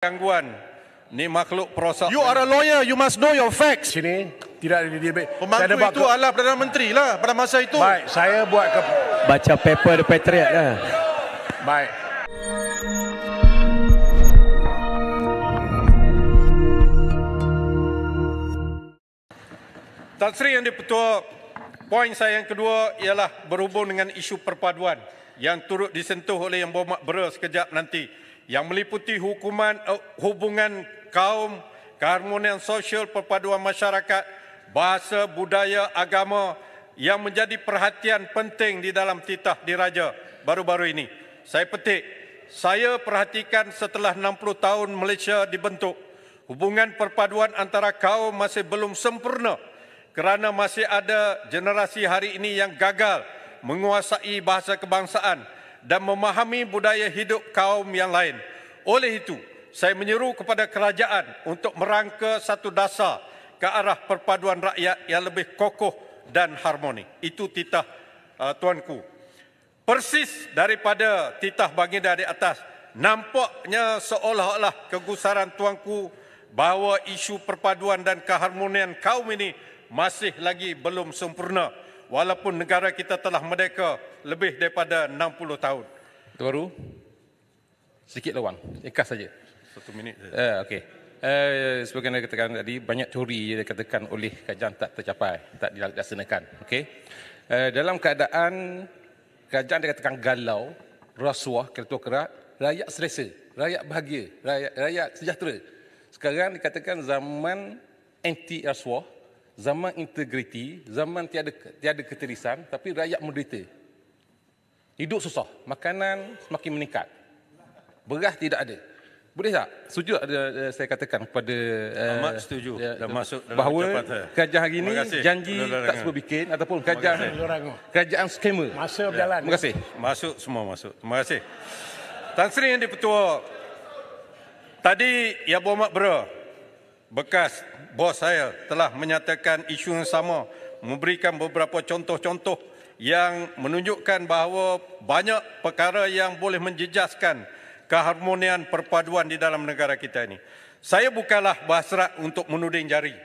gangguan ni makhluk perosak. You are a lawyer, you must know your facts. Sini tidak ada debat. Pemangku itu adalah Perdana Menteri lah pada masa itu. Baik, saya buat ke... baca paper The Patriot lah. Baik. Tan Sri yang dipertua, poin saya yang kedua ialah berhubung dengan isu perpaduan yang turut disentuh oleh yang berhormat bera sekejap nanti yang meliputi hukuman uh, hubungan kaum, keharmonian sosial perpaduan masyarakat, bahasa, budaya, agama yang menjadi perhatian penting di dalam titah diraja baru-baru ini. Saya petik, saya perhatikan setelah 60 tahun Malaysia dibentuk, hubungan perpaduan antara kaum masih belum sempurna kerana masih ada generasi hari ini yang gagal menguasai bahasa kebangsaan dan memahami budaya hidup kaum yang lain. Oleh itu, saya menyeru kepada kerajaan untuk merangka satu dasar ke arah perpaduan rakyat yang lebih kokoh dan harmoni. Itu titah uh, tuanku. Persis daripada titah baginda di atas, nampaknya seolah-olah kegusaran tuanku bahawa isu perpaduan dan keharmonian kaum ini masih lagi belum sempurna walaupun negara kita telah merdeka lebih daripada 60 tahun. Itu baru sedikit lawan, ikas saja. Satu minit saja. Uh, eh, okay. uh, eh, seperti yang saya katakan tadi, banyak curi, yang dikatakan oleh kajian tak tercapai, tak dilaksanakan. Okay. Uh, eh, dalam keadaan kajian dikatakan galau, rasuah, kereta kerat, rakyat selesa, rakyat bahagia, rakyat, rakyat sejahtera. Sekarang dikatakan zaman anti rasuah, zaman integriti, zaman tiada tiada keterisan tapi rakyat menderita. Hidup susah. Makanan semakin meningkat. Beras tidak ada. Boleh tak? Setuju ada eh, saya katakan kepada eh, Amat uh, setuju. Ya, masuk bahawa kerajaan hari ini janji tak sempat bikin ataupun kerajaan kerajaan skema. Masa ya. berjalan. Terima kasih. Masuk semua masuk. Terima kasih. Tan Sri yang dipertua. Tadi Ya Bomak Bro bekas bos saya telah menyatakan isu yang sama memberikan beberapa contoh-contoh yang menunjukkan bahawa banyak perkara yang boleh menjejaskan keharmonian perpaduan di dalam negara kita ini. Saya bukanlah berhasrat untuk menuding jari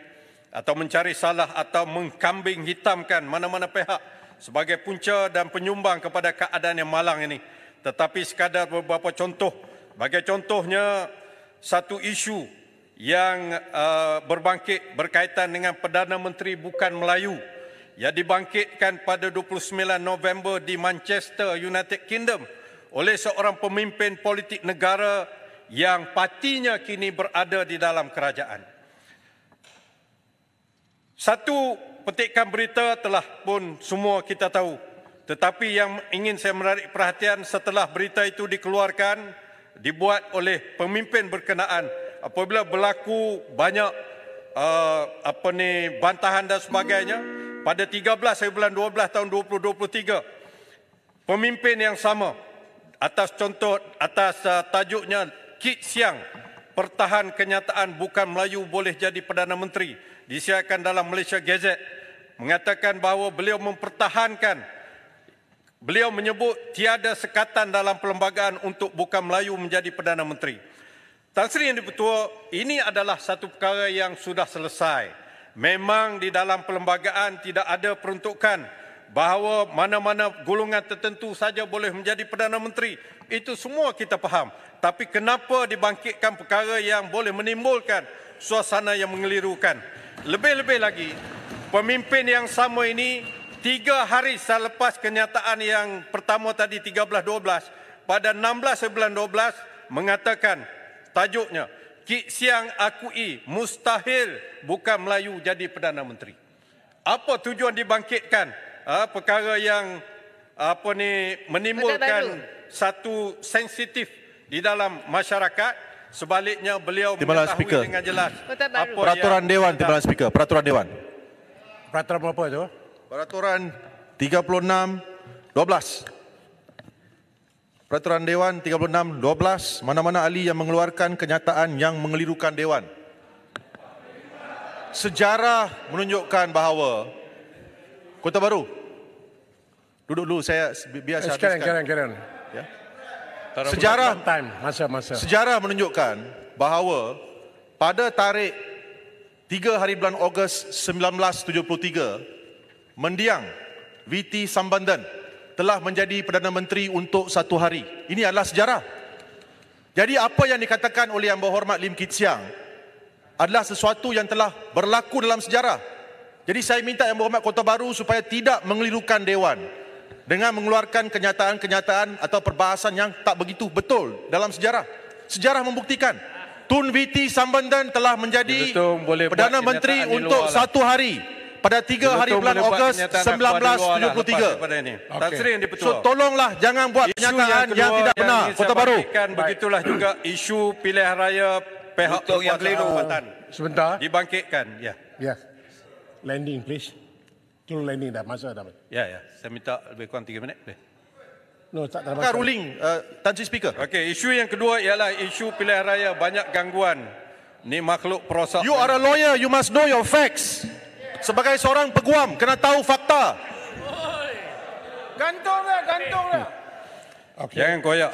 atau mencari salah atau mengkambing hitamkan mana-mana pihak sebagai punca dan penyumbang kepada keadaan yang malang ini. Tetapi sekadar beberapa contoh, bagi contohnya satu isu yang uh, berbangkit berkaitan dengan Perdana Menteri bukan Melayu yang dibangkitkan pada 29 November di Manchester, United Kingdom oleh seorang pemimpin politik negara yang patinya kini berada di dalam kerajaan. Satu petikan berita telah pun semua kita tahu. Tetapi yang ingin saya menarik perhatian setelah berita itu dikeluarkan, dibuat oleh pemimpin berkenaan apabila berlaku banyak uh, apa ni bantahan dan sebagainya hmm pada 13 hari bulan 12 tahun 2023 pemimpin yang sama atas contoh atas uh, tajuknya Kit Siang Pertahan Kenyataan Bukan Melayu Boleh Jadi Perdana Menteri disiarkan dalam Malaysia Gazette mengatakan bahawa beliau mempertahankan beliau menyebut tiada sekatan dalam perlembagaan untuk Bukan Melayu menjadi Perdana Menteri. Tan Sri Yang di ini adalah satu perkara yang sudah selesai memang di dalam perlembagaan tidak ada peruntukan bahawa mana-mana golongan tertentu saja boleh menjadi Perdana Menteri. Itu semua kita faham. Tapi kenapa dibangkitkan perkara yang boleh menimbulkan suasana yang mengelirukan. Lebih-lebih lagi, pemimpin yang sama ini tiga hari selepas kenyataan yang pertama tadi 13-12 pada 16-12 mengatakan tajuknya Kik Siang akui mustahil bukan Melayu jadi Perdana Menteri. Apa tujuan dibangkitkan uh, perkara yang apa ni menimbulkan satu sensitif di dalam masyarakat sebaliknya beliau Timbalan mengetahui speaker. dengan jelas apa peraturan yang dewan Timbalan speaker peraturan dewan peraturan apa itu peraturan 36 12 Peraturan Dewan 36-12, mana-mana ahli yang mengeluarkan kenyataan yang mengelirukan Dewan. Sejarah menunjukkan bahawa Kota Baru. Duduk dulu, saya biar saya eh, habiskan. Sekarang, sekarang. Ya? Sejarah, sejarah menunjukkan bahawa pada tarikh 3 hari bulan Ogos 1973, mendiang VT Sambandan, telah menjadi Perdana Menteri untuk satu hari. Ini adalah sejarah. Jadi apa yang dikatakan oleh Yang Berhormat Lim Kit Siang adalah sesuatu yang telah berlaku dalam sejarah. Jadi saya minta Yang Berhormat Kota Baru supaya tidak mengelirukan Dewan dengan mengeluarkan kenyataan-kenyataan atau perbahasan yang tak begitu betul dalam sejarah. Sejarah membuktikan Tun Viti Sambandan telah menjadi Perdana Menteri untuk lah. satu hari pada 3 hari bulan Ogos 1973. okay. So tolonglah jangan buat isu kenyataan yang, yang tidak yang benar Kota Baru. Begitulah juga isu pilihan raya pihak yang keliru Sebentar. Dibangkitkan. Ya. Yeah. Yes. Landing please. Tunggu landing dah. Masa dah. Ya, yeah, ya. Yeah. Saya minta lebih kurang 3 minit. Boleh. No, tak ada masalah. ruling, uh, Tan Sri Speaker. Okay. isu yang kedua ialah isu pilihan raya banyak gangguan. Ini makhluk perosak. You are a lawyer, you must know your facts sebagai seorang peguam kena tahu fakta. Gantung dah, gantung dah. Okay. Jangan koyak.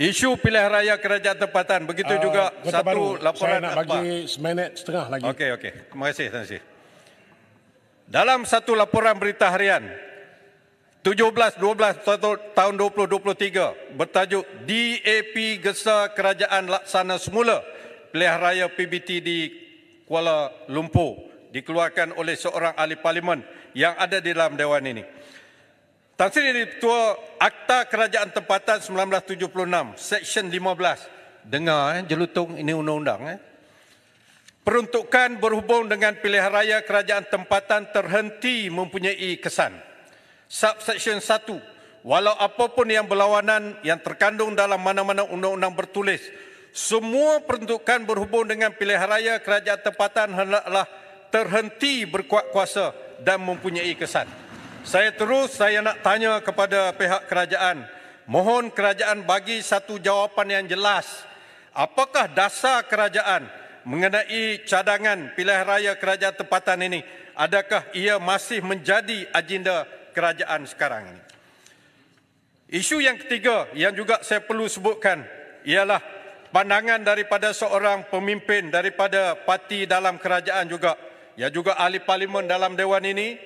Isu pilihan raya kerajaan tempatan. Begitu uh, juga Kota satu Baru. laporan Saya nak akhbar. bagi seminit setengah lagi. Okey, okey. Terima kasih, Tuan Sri. Dalam satu laporan berita harian, 17-12 tahun 2023 bertajuk DAP Gesa Kerajaan Laksana Semula Pilihan Raya PBT di Kuala Lumpur dikeluarkan oleh seorang ahli parlimen yang ada di dalam dewan ini. Tafsir ini Ketua Akta Kerajaan Tempatan 1976, Seksyen 15. Dengar, eh, jelutung ini undang-undang. Eh. Peruntukan berhubung dengan pilihan raya kerajaan tempatan terhenti mempunyai kesan. Subseksyen 1, walau apapun yang berlawanan yang terkandung dalam mana-mana undang-undang bertulis, semua peruntukan berhubung dengan pilihan raya kerajaan tempatan hendaklah terhenti berkuat kuasa dan mempunyai kesan. Saya terus saya nak tanya kepada pihak kerajaan. Mohon kerajaan bagi satu jawapan yang jelas. Apakah dasar kerajaan mengenai cadangan pilihan raya kerajaan tempatan ini? Adakah ia masih menjadi agenda kerajaan sekarang ini? Isu yang ketiga yang juga saya perlu sebutkan ialah pandangan daripada seorang pemimpin daripada parti dalam kerajaan juga Ya juga ahli parlimen dalam dewan ini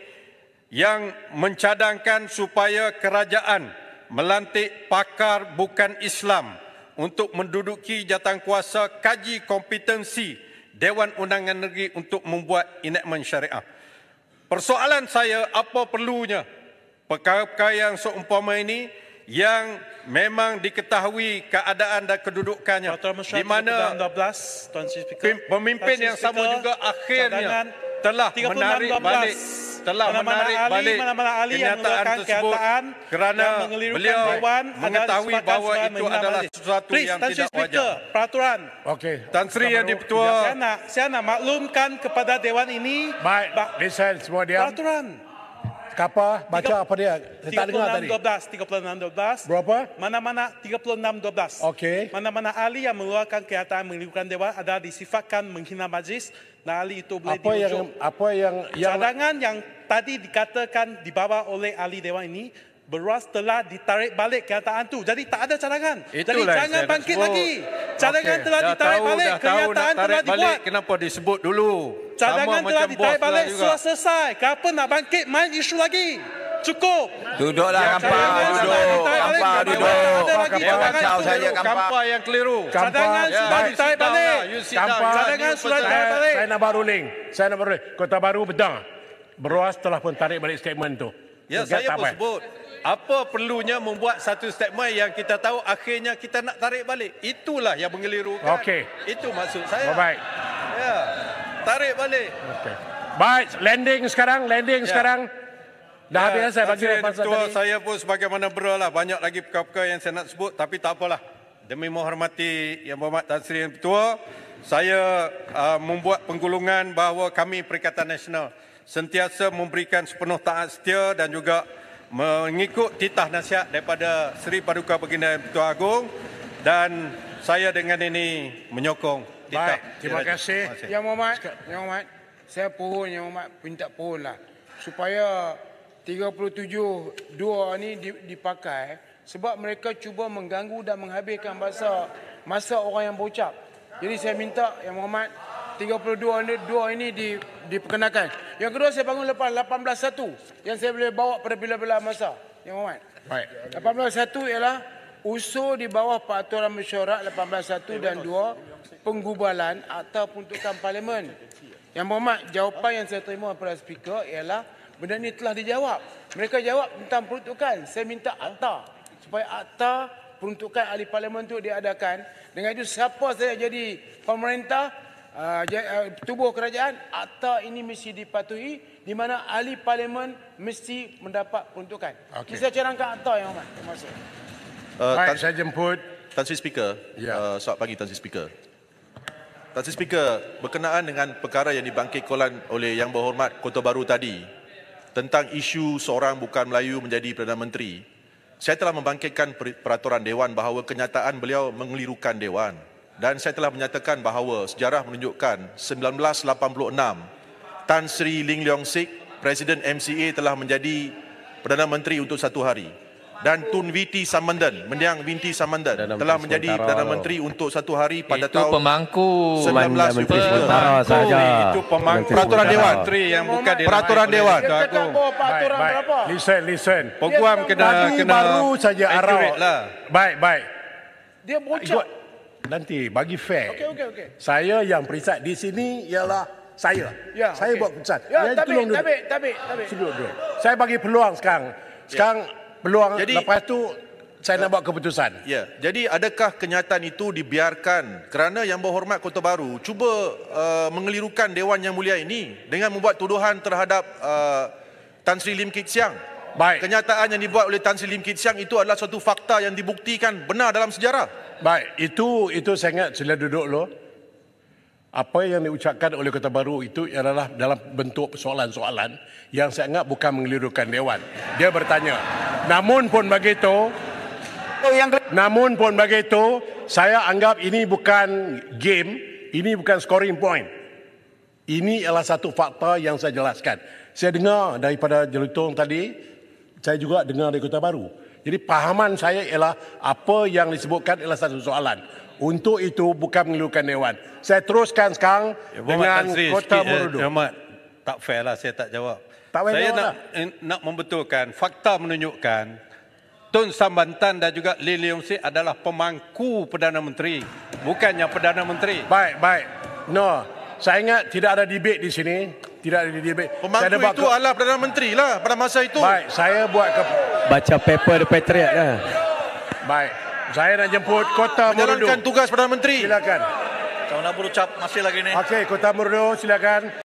yang mencadangkan supaya kerajaan melantik pakar bukan Islam untuk menduduki jatang kuasa kaji kompetensi Dewan Undangan Negeri untuk membuat enactment syariah. Persoalan saya apa perlunya perkara-perkara yang seumpama ini yang memang diketahui keadaan dan kedudukannya di mana pemimpin yang sama juga akhirnya telah menarik balik telah mana-mana menarik ahli, balik kenyataan tersebut kerana beliau mengetahui bahawa itu adalah sesuatu yang tidak wajar. peraturan. Okey. Tan Sri yang di Saya nak, saya nak maklumkan kepada Dewan ini. Baik, semua diam. Peraturan. Kapa, baca apa dia? Saya tak dengar 12, tadi. 36-12. Berapa? Mana-mana 36-12. Okey. Mana-mana ahli yang mengeluarkan kenyataan mengelirukan dewa adalah disifatkan menghina majlis. Nah, ahli itu boleh apa dirujuk. Yang, apa yang, yang... Cadangan yang tadi dikatakan dibawa oleh ahli dewa ini beruas telah ditarik balik kenyataan itu. Jadi tak ada cadangan. Itulah Jadi jangan bangkit sebut. lagi. Cadangan okay. telah dah ditarik tahu, balik. kenyataan tahu nak balik. Kenapa disebut dulu? cadangan telah ditarik balik sudah selesai kenapa nak bangkit main isu lagi cukup duduklah kampa duduk kampa duduk kampa yang keliru cadangan yeah. sudah ya, ditarik balik kampa lah, cadangan sudah ditarik balik saya nak baru link saya nak baru kota baru bedang beruas telah pun tarik balik statement tu ya Tengah saya pun sebut apa perlunya membuat satu statement yang kita tahu akhirnya kita nak tarik balik itulah yang mengelirukan Okey. itu maksud saya baik ya Tarik balik. Okay. Baik, landing sekarang, landing yeah. sekarang. Dah ya, habis saya bagi pasal tadi. Saya pun sebagaimana berulah banyak lagi perkara-perkara yang saya nak sebut tapi tak apalah. Demi menghormati Yang Berhormat Tan Sri Yang Pertua, saya uh, membuat penggulungan bahawa kami Perikatan Nasional sentiasa memberikan sepenuh taat setia dan juga mengikut titah nasihat daripada Seri Paduka Baginda Yang Agung dan saya dengan ini menyokong. Baik. Baik. Terima kasih. Ya Muhammad. Ya Muhammad. Saya pohon Ya Muhammad. Minta pohon lah. Supaya 37 dua ni dipakai. Sebab mereka cuba mengganggu dan menghabiskan masa, masa orang yang bocap. Jadi saya minta Ya Muhammad. 32 ni dua ini di, diperkenalkan. Yang kedua saya bangun lepas 18.1 yang saya boleh bawa pada bila-bila masa. Yang Muhammad. Baik. 18.1 ialah usul di bawah peraturan mesyuarat 181 dan 2 penggubalan akta peruntukan parlimen. Yang berhormat, jawapan yang saya terima daripada speaker ialah benda ini telah dijawab. Mereka jawab tentang peruntukan. Saya minta akta supaya akta peruntukan ahli parlimen itu diadakan. Dengan itu siapa saya jadi pemerintah ah, ah, tubuh kerajaan akta ini mesti dipatuhi di mana ahli parlimen mesti mendapat peruntukan. Okay. Saya cerangkan akta yang amat. Uh, Tan, saya jemput. Tuan Sri Speaker, yeah. uh, selamat pagi Tuan Sri Speaker. Tuan Sri Speaker, berkenaan dengan perkara yang dibangkitkan oleh Yang Berhormat Kota Baru tadi tentang isu seorang bukan Melayu menjadi Perdana Menteri, saya telah membangkitkan peraturan Dewan bahawa kenyataan beliau mengelirukan Dewan. Dan saya telah menyatakan bahawa sejarah menunjukkan 1986, Tan Sri Ling Leong Sik, Presiden MCA telah menjadi Perdana Menteri untuk satu hari dan Tun Viti Samandan, mendiang Viti Samandan dalam telah menjadi Perdana Menteri untuk satu hari pada itu tahun pemangku 19 Menteri Sementara saja. Itu pemangku Peraturan Dewan. Menteri yang bukan Peraturan Dewan. Peraturan Dewan. Peraturan Peraturan Dewan. baik, baik. Listen, listen. Peguam kena, kena baru saja arah. Lah. Baik, baik. Dia bocor. Nanti bagi fair. Okey, okey, okey. Saya yang periksa di sini ialah saya. Ya, saya okay. buat keputusan. Ya, tapi, tapi, tapi, tapi. Saya bagi peluang sekarang. Ya. Sekarang ya peluang jadi, lepas tu saya nak buat keputusan. Ya. Jadi adakah kenyataan itu dibiarkan kerana yang berhormat Kota Baru cuba uh, mengelirukan Dewan Yang Mulia ini dengan membuat tuduhan terhadap uh, Tan Sri Lim Kit Siang? Baik. Kenyataan yang dibuat oleh Tan Sri Lim Kit Siang itu adalah suatu fakta yang dibuktikan benar dalam sejarah. Baik, itu itu saya ingat sila duduk dulu apa yang diucapkan oleh Kota Baru itu adalah dalam bentuk persoalan-soalan yang saya anggap bukan mengelirukan Dewan. Dia bertanya. Namun pun begitu, oh, yang... namun pun begitu, saya anggap ini bukan game, ini bukan scoring point. Ini adalah satu fakta yang saya jelaskan. Saya dengar daripada Jelutong tadi, saya juga dengar dari Kota Baru. Jadi pahaman saya ialah apa yang disebutkan ialah satu soalan. Untuk itu bukan memerlukan dewan. Saya teruskan sekarang ya, dengan Tansri, Kota Merudu. Ya. ya, Muhammad, tak fair lah saya tak jawab. Tak saya nak, lah. nak membetulkan fakta menunjukkan Tun Sambantan dan juga Lee Leong adalah pemangku Perdana Menteri. Bukannya Perdana Menteri. Baik, baik. No, saya ingat tidak ada debate di sini. Tidak ada debate. Pemangku saya itu ke... adalah Perdana Menteri lah pada masa itu. Baik, saya buat ke... Baca paper The Patriot lah. Baik. Saya nak jemput Kota Murdo. Menjalankan tugas Perdana Menteri. Silakan. Kau nak berucap masih lagi ni. Okey, Kota Murdo, silakan.